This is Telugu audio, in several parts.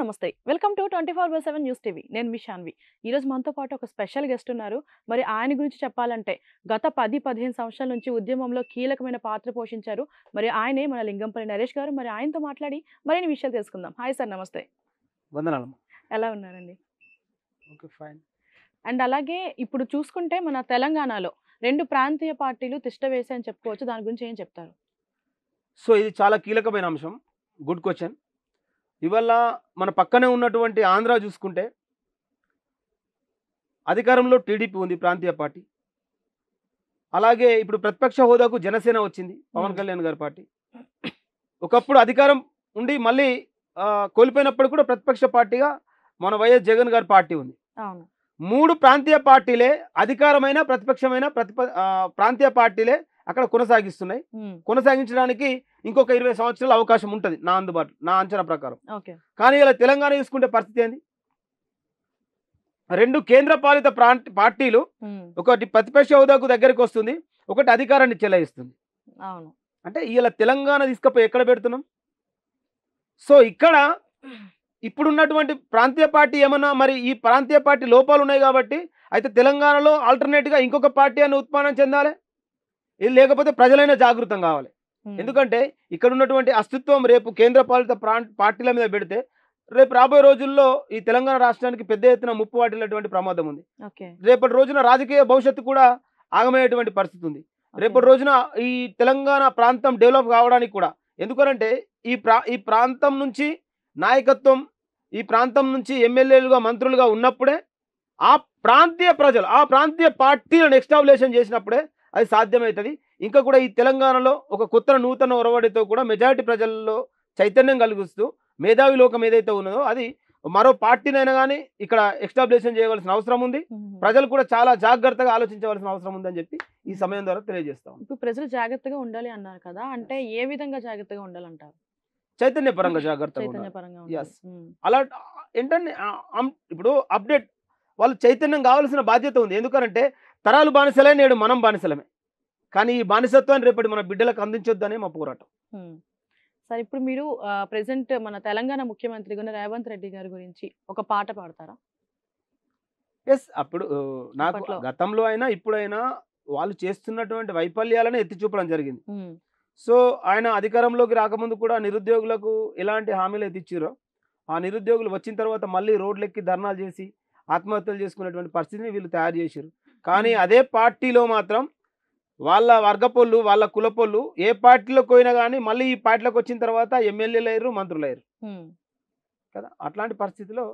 నమస్తే welcome to twenty four by seven news TV నేను మీ షాన్వి ఈరోజు మనతో పాటు ఒక స్పెషల్ గెస్ట్ ఉన్నారు మరి ఆయన గురించి చెప్పాలంటే గత పది పదిహేను సంవత్సరాల నుంచి ఉద్యమంలో కీలకమైన పాత్ర పోషించారు మరి ఆయనే మన లింగంపల్లి నరేష్ గారు మరి ఆయనతో మాట్లాడి మరిన్ని విషయాలు తెలుసుకుందాం హాయ్ సార్ నమస్తే ఎలా ఉన్నారండి ఓకే ఫైన్ అండ్ అలాగే ఇప్పుడు చూసుకుంటే మన తెలంగాణలో రెండు ప్రాంతీయ పార్టీలు తిష్ట వేసాయని చెప్పుకోవచ్చు దాని గురించి ఏం చెప్తారు సో ఇది చాలా కీలకమైన అంశం గుడ్ క్వశ్చన్ ఇవల్ల మన పక్కనే ఉన్నటువంటి ఆంధ్ర చూసుకుంటే అధికారంలో టీడీపీ ఉంది ప్రాంతీయ పార్టీ అలాగే ఇప్పుడు ప్రతిపక్ష హోదాకు జనసేన వచ్చింది పవన్ కళ్యాణ్ గారి పార్టీ ఒకప్పుడు అధికారం ఉండి మళ్ళీ కోల్పోయినప్పుడు కూడా ప్రతిపక్ష పార్టీగా మన వైఎస్ జగన్ గారి పార్టీ ఉంది మూడు ప్రాంతీయ పార్టీలే అధికారమైన ప్రతిపక్షమైన ప్రతిప ప్రాంతీయ పార్టీలే అక్కడ కొనసాగిస్తున్నాయి కొనసాగించడానికి ఇంకొక ఇరవై సంవత్సరాలు అవకాశం ఉంటుంది నా అందుబాటులో నా అంచనా ప్రకారం కానీ ఇలా తెలంగాణ చూసుకుంటే పరిస్థితి ఏంది రెండు కేంద్ర పాలిత పార్టీలు ఒకటి ప్రతిపక్ష హోదాకు దగ్గరికి వస్తుంది ఒకటి అధికారాన్ని చెలాయిస్తుంది అంటే ఇలా తెలంగాణ తీసుకపోయి ఎక్కడ పెడుతున్నాం సో ఇక్కడ ఇప్పుడున్నటువంటి ప్రాంతీయ పార్టీ ఏమన్నా మరి ఈ ప్రాంతీయ పార్టీ లోపాలు ఉన్నాయి కాబట్టి అయితే తెలంగాణలో ఆల్టర్నేట్గా ఇంకొక పార్టీ అని ఉత్పాదన చెందాలి లేకపోతే ప్రజలైనా జాగృతం కావాలి ఎందుకంటే ఇక్కడ ఉన్నటువంటి అస్తిత్వం రేపు కేంద్ర పాలిత పార్టీల మీద పెడితే రేపు రాబోయే రోజుల్లో ఈ తెలంగాణ రాష్ట్రానికి పెద్ద ఎత్తున ముప్పు వాటిల్లేటువంటి ప్రమాదం ఉంది రేపటి రోజున రాజకీయ భవిష్యత్తు కూడా ఆగమయ్యేటువంటి పరిస్థితి ఉంది రేపటి రోజున ఈ తెలంగాణ ప్రాంతం డెవలప్ కావడానికి కూడా ఎందుకనంటే ఈ ప్రా ఈ ప్రాంతం నుంచి నాయకత్వం ఈ ప్రాంతం నుంచి ఎమ్మెల్యేలుగా మంత్రులుగా ఉన్నప్పుడే ఆ ప్రాంతీయ ప్రజలు ఆ ప్రాంతీయ పార్టీలను ఎక్స్టాబ్లేషన్ చేసినప్పుడే అది సాధ్యమవుతుంది ఇంకా కూడా ఈ తెలంగాణలో ఒక కొత్త నూతన ఒరవడితో కూడా మెజారిటీ ప్రజల్లో చైతన్యం కలిగిస్తూ మేధావి లోకం ఏదైతే ఉన్నదో అది మరో పార్టీనైనా కానీ ఇక్కడ ఎక్స్టాబ్లిషన్ చేయవలసిన అవసరం ఉంది ప్రజలు కూడా చాలా జాగ్రత్తగా ఆలోచించవలసిన అవసరం ఉందని చెప్పి ఈ సమయం ద్వారా తెలియజేస్తాం ఇప్పుడు ప్రజలు జాగ్రత్తగా ఉండాలి అన్నారు కదా అంటే ఏ విధంగా జాగ్రత్తగా ఉండాలంటారు చైతన్య పరంగా జాగ్రత్తగా అలా ఏంటంటే ఇప్పుడు అప్డేట్ వాళ్ళు చైతన్యం కావాల్సిన బాధ్యత ఉంది ఎందుకనంటే తరాలు బానిసలే నేడు మనం బానిసలమే కానీ ఈ బానిసత్వాన్ని రేపటి మన బిడ్డలకు అందించొద్దనే మా పోరాటం సార్ ఇప్పుడు మీరు ప్రెసెంట్ మన తెలంగాణ ముఖ్యమంత్రి ఉన్న రేవంత్ రెడ్డి గారి గురించి ఒక పాట పాడతారా ఎస్ అప్పుడు నాకు గతంలో అయినా ఇప్పుడైనా వాళ్ళు చేస్తున్నటువంటి వైఫల్యాలను ఎత్తి చూపడం జరిగింది సో ఆయన అధికారంలోకి రాకముందు కూడా నిరుద్యోగులకు ఎలాంటి హామీలు ఎత్తిచ్చారు ఆ నిరుద్యోగులు వచ్చిన తర్వాత మళ్ళీ రోడ్లెక్కి ధర్నాలు చేసి ఆత్మహత్యలు చేసుకునేటువంటి పరిస్థితిని వీళ్ళు తయారు చేశారు కానీ అదే పార్టీలో మాత్రం వాళ్ళ వర్గపొల్లు వాళ్ళ కులపొల్లు ఏ పార్టీలోకి పోయినా కానీ మళ్ళీ ఈ పార్టీలోకి వచ్చిన తర్వాత ఎమ్మెల్యేలు అయ్యారు మంత్రులు అయ్యారు కదా అట్లాంటి పరిస్థితిలో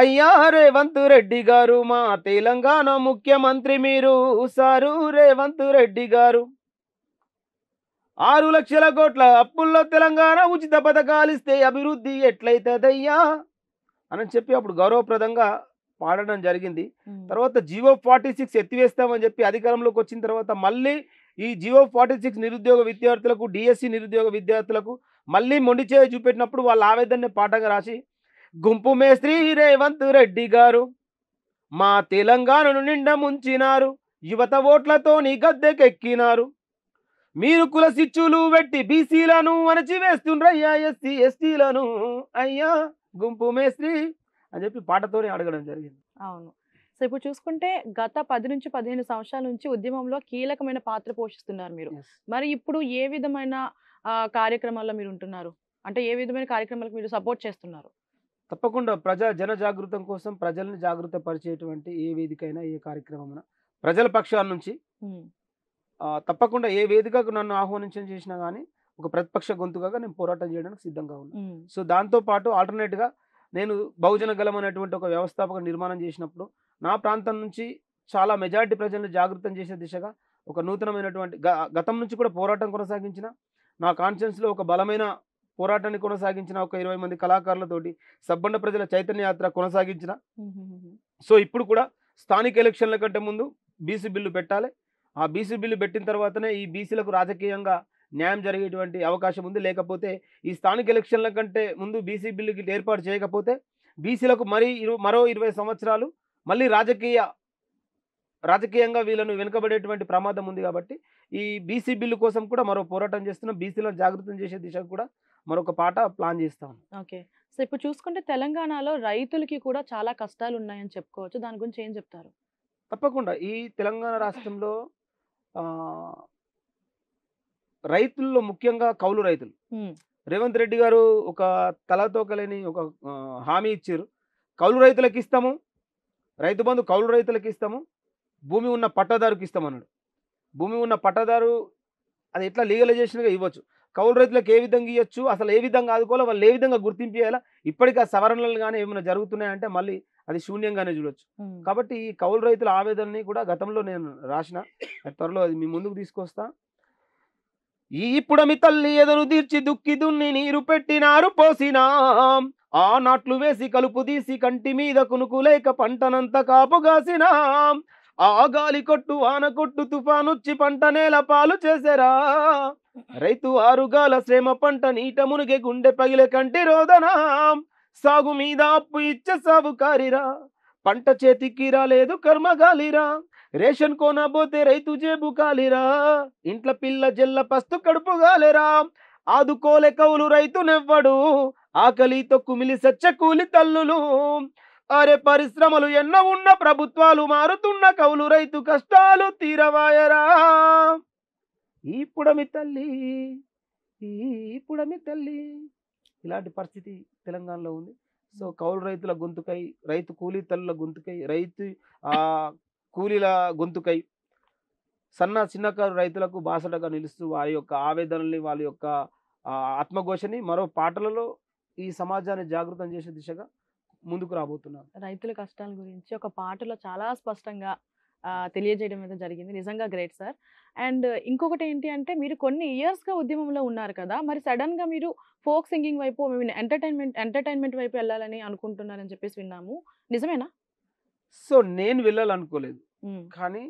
అయ్యా రేవంత్ రెడ్డి గారు మా తెలంగాణ ముఖ్యమంత్రి మీరు సారు రేవంత్ రెడ్డి గారు ఆరు లక్షల కోట్ల అప్పుల్లో తెలంగాణ ఉచిత పథకాలు ఇస్తే అభివృద్ధి ఎట్లయితుందయ్యా అని చెప్పి అప్పుడు గౌరవప్రదంగా పాడడం జరిగింది తర్వాత జియో ఫార్టీ సిక్స్ ఎత్తివేస్తామని చెప్పి అధికారంలోకి వచ్చిన తర్వాత మళ్ళీ ఈ జియో ఫార్టీ సిక్స్ నిరుద్యోగ విద్యార్థులకు డిఎస్సి నిరుద్యోగ విద్యార్థులకు మళ్ళీ మొండి చూపెట్టినప్పుడు వాళ్ళ ఆవేదనని పాఠంగా రాసి గుంపు మేస్త్రి రేవంత్ రెడ్డి గారు మా తెలంగాణను నిండా ముంచినారు యువత ఓట్లతో నీ గద్దెకెక్కినారు మీరు కుల సిచ్చులు పెట్టి బీసీలను అణచివేస్తుండ్రయ్యా ఎస్సీ ఎస్టీలను అయ్యా గుంపు మేస్త్రి అని చెప్పి పాటతోనే అడగడం జరిగింది అవును సో ఇప్పుడు చూసుకుంటే గత పది నుంచి పదిహేను సంవత్సరాల నుంచి ఉద్యమంలో కీలకమైన పాత్ర పోషిస్తున్నారు మీరు మరి ఇప్పుడు ఏ విధమైన కార్యక్రమాల్లో మీరు ఉంటున్నారు అంటే ఏ విధమైన కార్యక్రమాలకు మీరు సపోర్ట్ చేస్తున్నారు తప్పకుండా ప్రజా జన జాగృతం కోసం ప్రజల్ని జాగృత పరిచేటువంటి ఏ వేదిక అయినా ఏ కార్యక్రమం ప్రజల పక్షాల నుంచి తప్పకుండా ఏ వేదికకు నన్ను ఆహ్వానించడం చేసినా కానీ ఒక ప్రతిపక్ష గొంతుగా నేను పోరాటం చేయడానికి సిద్ధంగా ఉన్నాను సో దాంతో పాటు గా నేను బహుజన గలం అనేటువంటి ఒక వ్యవస్థాపక నిర్మాణం చేసినప్పుడు నా ప్రాంతం నుంచి చాలా మెజారిటీ ప్రజలను జాగృతం చేసే దిశగా ఒక నూతనమైనటువంటి గతం నుంచి కూడా పోరాటం కొనసాగించిన నా కాన్షియన్స్లో ఒక బలమైన పోరాటాన్ని కొనసాగించిన ఒక ఇరవై మంది కళాకారులతోటి సబ్బండ ప్రజల చైతన్య యాత్ర కొనసాగించిన సో ఇప్పుడు కూడా స్థానిక ఎలక్షన్ల కంటే ముందు బీసీ బిల్లు పెట్టాలి ఆ బీసీ బిల్లు పెట్టిన తర్వాతనే ఈ బీసీలకు రాజకీయంగా న్యాయం జరిగేటువంటి అవకాశం ఉంది లేకపోతే ఈ స్థానిక ఎలక్షన్ల కంటే ముందు బీసీ బిల్లు ఏర్పాటు చేయకపోతే బీసీలకు మరీ ఇరు మరో ఇరవై సంవత్సరాలు మళ్ళీ రాజకీయ రాజకీయంగా వీళ్ళను వెనుకబడేటువంటి ప్రమాదం ఉంది కాబట్టి ఈ బీసీ బిల్లు కోసం కూడా మరో పోరాటం చేస్తున్నాం బీసీలను జాగృతం చేసే దిశ కూడా మరొక పాట ప్లాన్ చేస్తాం ఓకే సో ఇప్పుడు చూసుకుంటే తెలంగాణలో రైతులకి కూడా చాలా కష్టాలు ఉన్నాయని చెప్పుకోవచ్చు దాని గురించి ఏం చెప్తారు తప్పకుండా ఈ తెలంగాణ రాష్ట్రంలో రైతుల్లో ముఖ్యంగా కౌలు రైతులు రేవంత్ రెడ్డి గారు ఒక తలతోకలేని ఒక హామీ ఇచ్చారు కౌలు రైతులకు ఇస్తాము రైతు బంధు కౌలు రైతులకు ఇస్తాము భూమి ఉన్న పట్టాదారుకి ఇస్తామన్నాడు భూమి ఉన్న పట్టదారు అది ఎట్లా లీగలైజేషన్గా ఇవ్వచ్చు కౌలు రైతులకు ఏ విధంగా ఇవ్వచ్చు అసలు ఏ విధంగా ఆదుకోవాలో వాళ్ళు ఏ విధంగా గుర్తింపు చేయాలా ఇప్పటికీ ఆ సవరణలు కానీ ఏమైనా జరుగుతున్నాయంటే మళ్ళీ అది శూన్యంగానే చూడొచ్చు కాబట్టి ఈ కౌలు రైతుల ఆవేదనని కూడా గతంలో నేను రాసిన త్వరలో అది మీ ముందుకు తీసుకొస్తా ఇప్పుడమి తల్లి ఎదురు తీర్చి దుక్కి దున్ని నీరు పెట్టినారు పోసినా ఆ నాట్లు వేసి కలుపు తీసి కంటి మీద కునుకులేక పంటనంత కాపుగాసినా ఆ గాలి కొట్టు ఆన కొట్టు తుఫానుచ్చి పంట నేల పాలు చేసేరా రైతు ఆరుగాల శ్రమ పంట నీట మునిగే గుండె పగిలే కంటి రోదనా సాగు మీద అప్పు ఇచ్చే సాగుకారిరా పంట చేతికి రాలేదు కర్మ గాలిరా రేషన్ కోనబోతే రైతు జేబు కాలిరా ఇంట్ల పిల్ల జల్ల పస్తు కడుపు గాలిరా ఆదుకోలే కవులు రైతునెవ్వడు ఆకలితో కుమిలి సచ్చ కూలి తల్లులు అరే పరిశ్రమలు ఎన్నో ఉన్న ప్రభుత్వాలు మారుతున్న కవులు రైతు కష్టాలు తీరవాయరా ఈ పుడమి తల్లి ఈ పుడమి తల్లి ఇలాంటి పరిస్థితి తెలంగాణలో ఉంది సో కౌలు రైతుల గొంతుకై రైతు కూలీ తల్లుల గొంతుకై రైతు కూలీల గొంతుకై సన్న చిన్నకారు రైతులకు బాసటగా నిలుస్తూ వారి యొక్క ఆవేదనల్ని వారి యొక్క ఆత్మఘోషని మరో పాటలలో ఈ సమాజాన్ని జాగృతం చేసే దిశగా ముందుకు రాబోతున్నారు రైతుల కష్టాల గురించి ఒక పాటలో చాలా స్పష్టంగా తెలియజేయడం అయితే జరిగింది నిజంగా గ్రేట్ సార్ అండ్ ఇంకొకటి ఏంటి అంటే మీరు కొన్ని ఇయర్స్గా ఉద్యమంలో ఉన్నారు కదా మరి సడన్గా మీరు ఫోక్ సింగింగ్ వైపు మేము ఎంటర్టైన్మెంట్ ఎంటర్టైన్మెంట్ వైపు వెళ్ళాలని అనుకుంటున్నారని చెప్పేసి విన్నాము నిజమేనా సో నేను వెళ్ళాలనుకోలేదు కానీ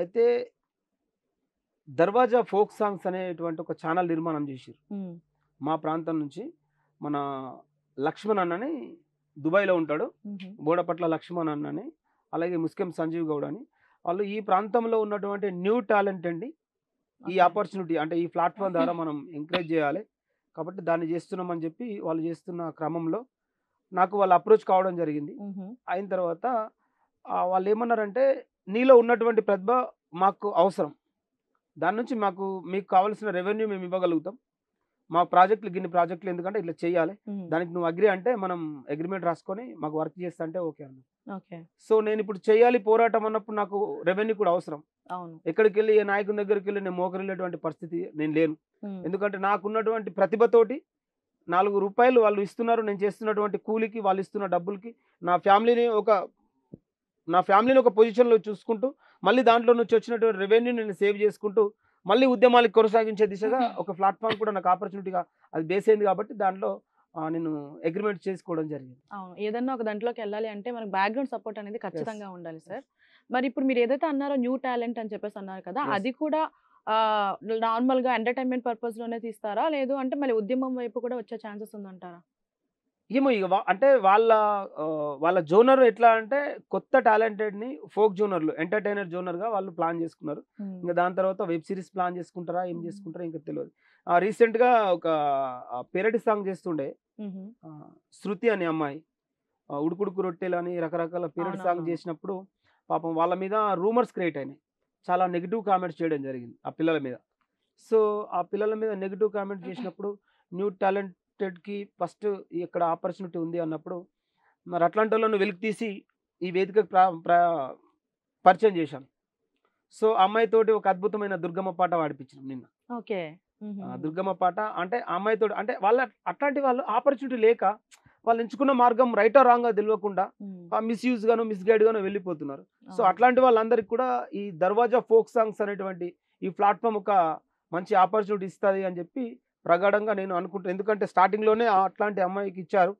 అయితే దర్వాజా ఫోక్ సాంగ్స్ అనేటువంటి ఒక ఛానల్ నిర్మాణం చేశారు మా ప్రాంతం నుంచి మన లక్ష్మణ్ అన్నని దుబాయ్లో ఉంటాడు బోడపట్ల లక్ష్మణ్ అన్నని అలాగే ముస్కెం సంజీవ్ గౌడ్ అని వాళ్ళు ఈ ప్రాంతంలో ఉన్నటువంటి న్యూ టాలెంట్ అండి ఈ ఆపర్చునిటీ అంటే ఈ ప్లాట్ఫామ్ ద్వారా మనం ఎంకరేజ్ చేయాలి కాబట్టి దాన్ని చేస్తున్నామని చెప్పి వాళ్ళు చేస్తున్న క్రమంలో నాకు వాళ్ళు అప్రోచ్ కావడం జరిగింది అయిన తర్వాత వాళ్ళు ఏమన్నారంటే నీలో ఉన్నటువంటి ప్రతిభ మాకు అవసరం దాని నుంచి మాకు మీకు కావాల్సిన రెవెన్యూ మేము ఇవ్వగలుగుతాం మా ప్రాజెక్టులు గిన్ని ప్రాజెక్టులు ఎందుకంటే ఇట్లా చేయాలి దానికి నువ్వు అగ్రి అంటే మనం అగ్రిమెంట్ రాసుకొని మాకు వర్క్ చేస్తా అంటే ఓకే అన్న సో నేను ఇప్పుడు చేయాలి పోరాటం అన్నప్పుడు నాకు రెవెన్యూ కూడా అవసరం ఎక్కడికి వెళ్ళి ఏ నాయకుని దగ్గరికి వెళ్ళి నేను మోకరిల్లేటువంటి పరిస్థితి నేను లేను ఎందుకంటే నాకున్నటువంటి ప్రతిభతోటి నాలుగు రూపాయలు వాళ్ళు ఇస్తున్నారు నేను చేస్తున్నటువంటి కూలికి వాళ్ళు ఇస్తున్న డబ్బులకి నా ఫ్యామిలీని ఒక నా ఫ్యామిలీని ఒక పొజిషన్లో చూసుకుంటూ మళ్ళీ దాంట్లో నుంచి వచ్చినటువంటి రెవెన్యూ నేను సేవ్ చేసుకుంటూ మళ్ళీ ఉద్యమాలకు కొనసాగించే దిశగా ఒక ప్లాట్ఫామ్ కూడా నాకు ఆపర్చునిటీగా అది బేస్ అయింది కాబట్టి దాంట్లో నేను అగ్రిమెంట్ చేసుకోవడం జరిగింది ఏదన్నా ఒక దాంట్లోకి వెళ్ళాలి అంటే మనకు బ్యాక్గ్రౌండ్ సపోర్ట్ అనేది ఖచ్చితంగా ఉండాలి సార్ మరి ఇప్పుడు మీరు ఏదైతే అన్నారో న్యూ టాలెంట్ అని చెప్పేసి అన్నారు కదా అది కూడా నార్మల్గా ఎంటర్టైన్మెంట్ పర్పస్లోనే తీస్తారా లేదు అంటే మళ్ళీ ఉద్యమం వైపు కూడా వచ్చే ఛాన్సెస్ ఉందంటారా ఏమో ఇక అంటే వాళ్ళ వాళ్ళ జోనర్ ఎట్లా అంటే కొత్త టాలెంటెడ్ని ఫోక్ జోనర్లు ఎంటర్టైనర్ జోనర్గా వాళ్ళు ప్లాన్ చేసుకున్నారు ఇంకా దాని తర్వాత వెబ్ సిరీస్ ప్లాన్ చేసుకుంటారా ఏం చేసుకుంటారా ఇంకా తెలియదు రీసెంట్గా ఒక పెరటి సాంగ్ చేస్తుండే శృతి అనే అమ్మాయి ఉడుకుడుకు రొట్టెలు అని రకరకాల పీరియడ్ సాంగ్ చేసినప్పుడు పాపం వాళ్ళ మీద రూమర్స్ క్రియేట్ అయినాయి చాలా నెగిటివ్ కామెంట్స్ చేయడం జరిగింది ఆ పిల్లల మీద సో ఆ పిల్లల మీద నెగిటివ్ కామెంట్ చేసినప్పుడు న్యూ టాలెంట్ స్టేట్కి ఫస్ట్ ఇక్కడ ఆపర్చునిటీ ఉంది అన్నప్పుడు మరి అట్లాంటి వాళ్ళను వెలికి తీసి ఈ వేదిక పరిచయం చేశాను సో అమ్మాయితోటి ఒక అద్భుతమైన దుర్గమ్మ పాట పాడిపించినాం నిన్న ఓకే దుర్గమ్మ పాట అంటే అమ్మాయితో అంటే వాళ్ళ అట్లాంటి వాళ్ళు ఆపర్చునిటీ లేక వాళ్ళు ఎంచుకున్న మార్గం రైట్ రాంగ్ రాంగ్ తెలియకుండా మిస్యూజ్ గాను మిస్గైడ్ గాను వెళ్ళిపోతున్నారు సో అట్లాంటి వాళ్ళందరికి కూడా ఈ దర్వాజా ఫోక్ సాంగ్స్ అనేటువంటి ఈ ప్లాట్ఫామ్ ఒక మంచి ఆపర్చునిటీ ఇస్తుంది అని చెప్పి ప్రగాఢంగా నేను అనుకుంటాను ఎందుకంటే స్టార్టింగ్లోనే అట్లాంటి అమ్మాయికి ఇచ్చారు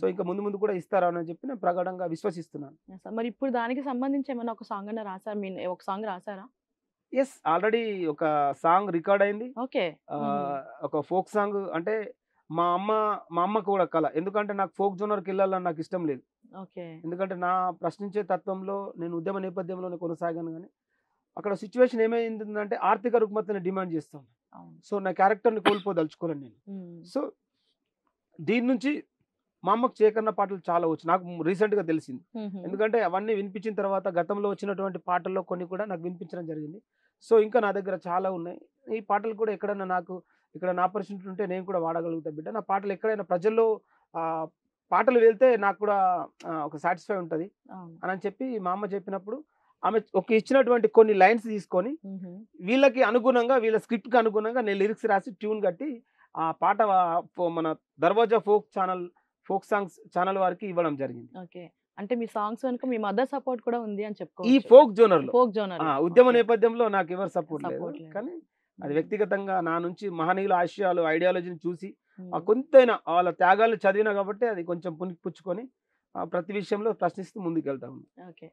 సో ఇంకా ముందు ముందు కూడా ఇస్తారా అని చెప్పి నేను ప్రగాఢంగా విశ్వసిస్తున్నాను మరి ఇప్పుడు దానికి సంబంధించి ఏమైనా ఒక సాంగ్ అన్న రాసారా మీ ఒక సాంగ్ రాసారా ఎస్ ఆల్రెడీ ఒక సాంగ్ రికార్డ్ అయింది ఓకే ఒక ఫోక్ సాంగ్ అంటే మా అమ్మ మా అమ్మకు కూడా కళ ఎందుకంటే నాకు ఫోక్ జోనర్కి వెళ్ళాలని నాకు ఇష్టం లేదు ఎందుకంటే నా ప్రశ్నించే తత్వంలో నేను ఉద్యమ నేపథ్యంలోనే కొనసాగాను కానీ అక్కడ సిచ్యువేషన్ అంటే ఆర్థిక రుగ్మతని డిమాండ్ చేస్తాను సో నా క్యారెక్టర్ని కోల్పోదలుచుకోలేను నేను సో దీని నుంచి మా అమ్మకు చేకన్న పాటలు చాలా వచ్చి నాకు రీసెంట్గా తెలిసింది ఎందుకంటే అవన్నీ వినిపించిన తర్వాత గతంలో వచ్చినటువంటి పాటల్లో కొన్ని కూడా నాకు వినిపించడం జరిగింది సో ఇంకా నా దగ్గర చాలా ఉన్నాయి ఈ పాటలు కూడా ఎక్కడైనా నాకు ఇక్కడ నా ఆపర్చునిటీ ఉంటే నేను కూడా వాడగలుగుతా బిడ్డ నా పాటలు ఎక్కడైనా ప్రజల్లో పాటలు వెళ్తే నాకు కూడా ఒక సాటిస్ఫై ఉంటుంది అని చెప్పి మా అమ్మ చెప్పినప్పుడు ఆమె ఒక ఇచ్చినటువంటి కొన్ని లైన్స్ తీసుకొని వీళ్ళకి అనుగుణంగా వీళ్ళ స్క్రిప్ట్ కి అనుగుణంగా నేను లిరిక్స్ రాసి ట్యూన్ కట్టి ఆ పాట మన Darwaza folk channel folk songs channel వారికి ఇవ్వడం జరిగింది అంటే మీ సాంగ్స్ వెనుక మీ మదర్ సపోర్ట్ కూడా ఉంది అని చెప్పు ఈ ఫోక్ జోనర్ ఫోక్ జోనర్ ఉద్యమ నేపథ్యంలో నాకు ఎవరు సపోర్ట్ లేదు కానీ అది వ్యక్తిగతంగా నా నుంచి మహనీయుల ఆశయాలు ఐడియాలజీని చూసి ఆ కొంతైనా వాళ్ళ త్యాగాలు చదివినా కాబట్టి అది కొంచెం పుచ్చుకొని ప్రతి విషయంలో ప్రశ్నిస్తూ ముందుకు వెళ్తా ఉంది ఓకే